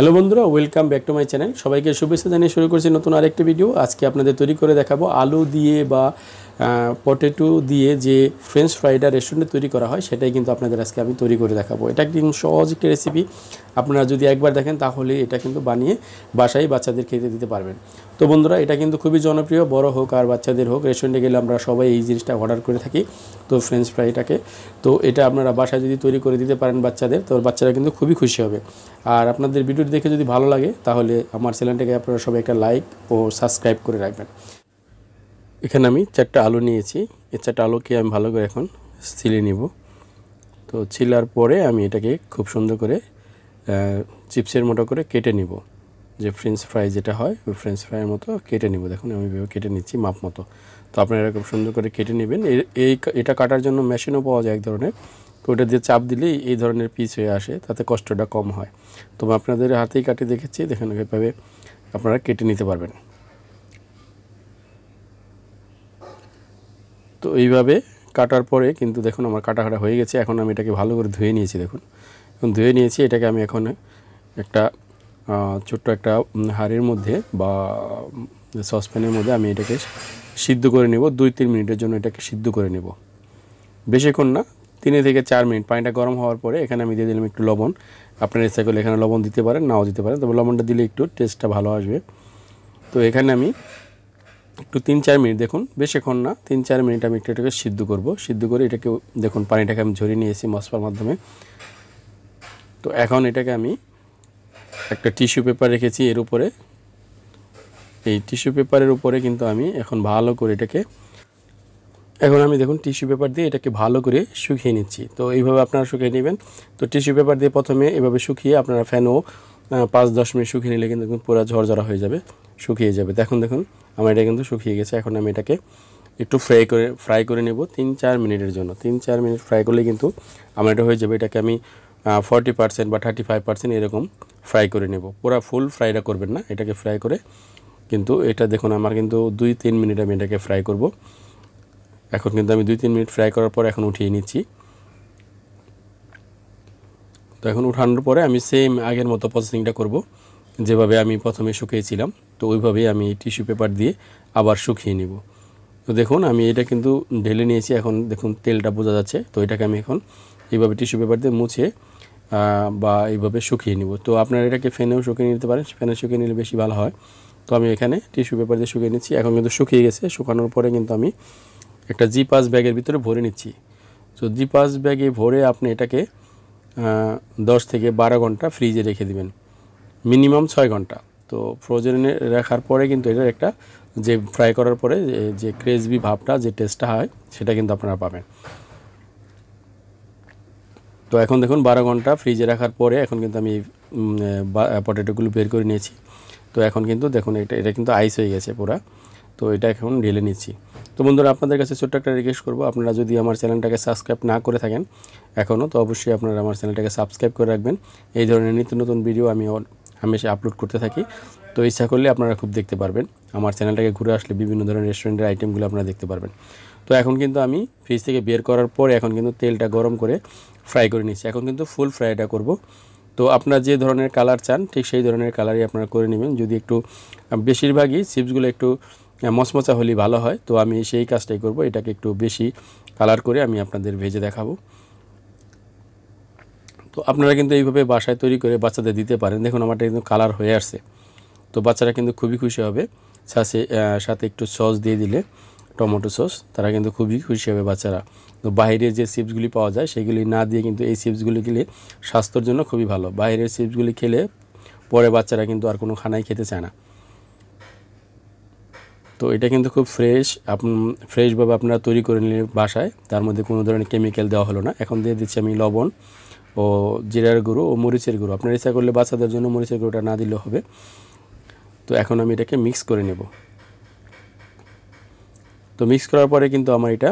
hello বন্ধুরা welcome back to my channel সবাইকে শুভেচ্ছা জানিয়ে শুরু করছি নতুন আরেকটি ভিডিও আজকে আপনাদের তৈরি করে দেখাবো আলু দিয়ে বা পটেটো দিয়ে যে ফ্রেঞ্চ ফ্রাইডা রেস্টুরেন্টে তৈরি করা হয় সেটাই কিন্তু আপনাদের আজকে আমি তৈরি করে দেখাবো এটা একটি সহজ একটি রেসিপি আপনারা যদি একবার দেখেন তাহলে এটা কিন্তু বানিয়ে বাসায় বাচ্চাদের খেতে দিতে পারবেন তো বন্ধুরা এটা কিন্তু খুবই জনপ্রিয় বড় হোক আর বাচ্চাদের হোক রেস্টুরেন্টে গেলে আমরা সবাই এই জিনিসটা অর্ডার করে থাকি তো ফ্রেঞ্চ ফ্রাইটাকে তো এটা আপনারা বাসায় যদি তৈরি করে দিতে পারেন বাচ্চাদের তো বাচ্চারা কিন্তু খুবই খুশি হবে আর আপনাদের ভিডিও ভিডিওটি দেখে যদি ভালো লাগে তাহলে আমার চ্যানেলটাকে আপনারা সবাই একটা লাইক ও সাবস্ক্রাইব করে রাখবেন এখানে আমি চারটা আলু নিয়েছি এই চারটা আলুকে আমি ভালো করে এখন ছিলে নিব তো ছিলার পরে আমি এটাকে খুব সুন্দর করে চিপসের মতো করে কেটে নিব যে ফ্রেঞ্চ ফ্রাই যেটা হয় ওই ফ্রেঞ্চ ফ্রাইয়ের মতো কেটে নিব দেখুন আমি ভেবে কেটে নিচ্ছি মাপ মতো তো আপনারা এরকম সুন্দর করে কেটে নেবেন এই এটা কাটার জন্য মেশিনও পাওয়া যায় এক ধরনের ওটা দিয়ে চাপ দিলেই এই ধরনের পিচ হয়ে আসে তাতে কষ্টটা কম হয় তো আপনাদের হাতেই কাটে দেখেছি দেখেন এভাবে আপনারা কেটে নিতে পারবেন তো এইভাবে কাটার পরে কিন্তু দেখুন আমার কাটা কাটা হয়ে গেছে এখন আমি এটাকে ভালো করে ধুয়ে নিয়েছি দেখুন এখন ধুয়ে নিয়েছি এটাকে আমি এখন একটা ছোট্ট একটা হাড়ের মধ্যে বা সসপ্যানের মধ্যে আমি এটাকে সিদ্ধ করে নেব দুই তিন মিনিটের জন্য এটাকে সিদ্ধ করে নেব বেশিক্ষণ না তিন থেকে চার মিনিট পানিটা গরম হওয়ার পরে এখানে আমি দিয়ে দিলাম একটু লবণ আপনার ইচ্ছা করলে এখানে লবণ দিতে পারেন নাও দিতে পারেন তবে লবণটা দিলে একটু টেস্টটা ভালো আসবে তো এখানে আমি একটু তিন চার মিনিট দেখুন বেশিক্ষণ না তিন চার মিনিট আমি একটু এটাকে সিদ্ধ করব সিদ্ধ করে এটাকে দেখুন পানিটাকে আমি ঝরিয়ে নিয়েছি মশলার মাধ্যমে তো এখন এটাকে আমি একটা টিস্যু পেপার রেখেছি এর উপরে এই টিস্যু পেপারের উপরে কিন্তু আমি এখন ভালো করে এটাকে এখন আমি দেখুন টিস্যু পেপার দিয়ে এটাকে ভালো করে শুকিয়ে নিচ্ছি তো এইভাবে আপনারা শুকিয়ে নেবেন তো টিস্যু পেপার দিয়ে প্রথমে এভাবে শুকিয়ে আপনারা ফ্যানও পাঁচ দশ মিনিট শুকিয়ে নিলে কিন্তু পুরো ঝরঝরা হয়ে যাবে শুকিয়ে যাবে দেখুন দেখুন আমার এটা কিন্তু শুকিয়ে গেছে এখন আমি এটাকে একটু ফ্রাই করে ফ্রাই করে নেব তিন চার মিনিটের জন্য তিন চার মিনিট ফ্রাই করলে কিন্তু আমার এটা হয়ে যাবে এটাকে আমি ফর্টি পার্সেন্ট বা থার্টি ফাইভ পার্সেন্ট এরকম ফ্রাই করে নেব পুরা ফুল ফ্রাইটা করবেন না এটাকে ফ্রাই করে কিন্তু এটা দেখুন আমার কিন্তু দুই তিন মিনিট আমি এটাকে ফ্রাই করব এখন কিন্তু আমি দুই তিন মিনিট ফ্রাই করার পর এখন উঠিয়ে নিচ্ছি তো এখন উঠানোর পরে আমি সেম আগের মতো প্রসেসিংটা করব যেভাবে আমি প্রথমে শুকিয়েছিলাম তো ওইভাবেই আমি টিস্যু পেপার দিয়ে আবার শুকিয়ে নেব তো দেখুন আমি এটা কিন্তু ঢেলে নিয়েছি এখন দেখুন তেলটা বোঝা যাচ্ছে তো এটাকে আমি এখন এইভাবে টিস্যু পেপার দিয়ে মুছে বা এইভাবে শুকিয়ে নিব তো আপনারা এটাকে ফ্যানেও শুকিয়ে নিতে পারেন ফ্যানে শুকিয়ে নিলে বেশি ভালো হয় তো আমি এখানে টিস্যু পেপার দিয়ে শুকিয়ে নিচ্ছি এখন কিন্তু শুকিয়ে গেছে শুকানোর পরে কিন্তু আমি একটা জি পাস ব্যাগের ভিতরে ভরে নিচ্ছি তো জি পাস ব্যাগে ভরে আপনি এটাকে দশ থেকে বারো ঘন্টা ফ্রিজে রেখে দিবেন মিনিমাম ছয় ঘন্টা তো ফ্রোজেনে রাখার পরে কিন্তু এটার একটা যে ফ্রাই করার পরে যে ক্রেজবি ভাবটা যে টেস্টটা হয় সেটা কিন্তু আপনারা পাবেন তো এখন দেখুন বারো ঘন্টা ফ্রিজে রাখার পরে এখন কিন্তু আমি পটেটোগুলো বের করে নিয়েছি তো এখন কিন্তু দেখুন এটা এটা কিন্তু আইস হয়ে গেছে পুরা তো এটা এখন ঢেলে নিচ্ছি তো বন্ধুরা আপনাদের কাছে ছোট্ট একটা রিকোয়েস্ট করবো আপনারা যদি আমার চ্যানেলটাকে সাবস্ক্রাইব না করে থাকেন এখনও তো অবশ্যই আপনারা আমার চ্যানেলটাকে সাবস্ক্রাইব করে রাখবেন এই ধরনের নিত্য নতুন ভিডিও আমি হামেশা আপলোড করতে থাকি তো ইচ্ছা করলে আপনারা খুব দেখতে পারবেন আমার চ্যানেলটাকে ঘুরে আসলে বিভিন্ন ধরনের রেস্টুরেন্টের আইটেমগুলো আপনারা দেখতে পারবেন তো এখন কিন্তু আমি ফ্রিজ থেকে বের করার পরে এখন কিন্তু তেলটা গরম করে ফ্রাই করে নিচ্ছি এখন কিন্তু ফুল ফ্রাইটা করব তো আপনারা যে ধরনের কালার চান ঠিক সেই ধরনের কালারই আপনারা করে নেবেন যদি একটু বেশিরভাগই চিপসগুলো একটু হ্যাঁ, মচমচা হলেই ভালো হয় তো আমি সেই কাজটাই করব এটাকে একটু বেশি কালার করে আমি আপনাদের ভেজে দেখাবো তো আপনারা কিন্তু এইভাবে বাসায় তৈরি করে বাচ্চাদের দিতে পারেন দেখুন আমারটা কিন্তু কালার হয়ে আসছে তো বাচ্চারা কিন্তু খুবই খুশি হবে সাথে সাথে একটু সস দিয়ে দিলে টমেটো সস তারা কিন্তু খুবই খুশি হবে বাচ্চারা তো বাইরের যে চিপসগুলি পাওয়া যায় সেগুলি না দিয়ে কিন্তু এই চিপসগুলি খেলে স্বাস্থ্যর জন্য খুবই ভালো বাইরের চিপসগুলি খেলে পরে বাচ্চারা কিন্তু আর কোনো খানাই খেতে চায় না তো এটা কিন্তু খুব ফ্রেশ ফ্রেশভাবে আপনারা তৈরি করে নিলেন বাসায় তার মধ্যে কোনো ধরনের কেমিক্যাল দেওয়া হলো না এখন দিয়ে দিচ্ছি আমি লবণ ও জিরার গুঁড়ো ও মরিচের গুঁড়ো আপনার ইচ্ছা করলে বাচ্চাদের জন্য মরিচের গুঁড়োটা না দিলেও হবে তো এখন আমি এটাকে মিক্স করে নেব তো মিক্স করার পরে কিন্তু আমার এটা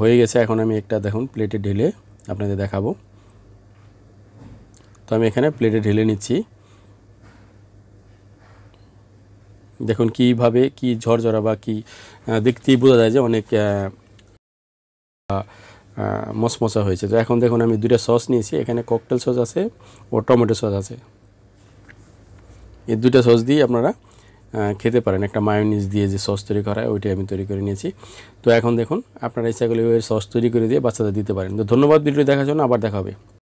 হয়ে গেছে এখন আমি একটা দেখুন প্লেটে ঢেলে আপনাদের দেখাবো তো আমি এখানে প্লেটে ঢেলে নিচ্ছি দেখুন কিভাবে কি ঝরঝরা বা কি দেখতেই বোঝা যায় যে অনেক মশমশা হয়েছে তো এখন দেখুন আমি দুইটা সস নিয়েছি এখানে ককটেল সস আছে ও টমেটো সস আছে এই দুইটা সস দিয়ে আপনারা খেতে পারেন একটা মায়োনিজ দিয়ে যে সস তৈরি করা হয় ওইটাই আমি তৈরি করে নিয়েছি তো এখন দেখুন আপনারা ইচ্ছা করলে ওই সস তৈরি করে দিয়ে বাচ্চাদের দিতে পারেন তো ধন্যবাদ ভিডিও দেখার জন্য আবার দেখাবে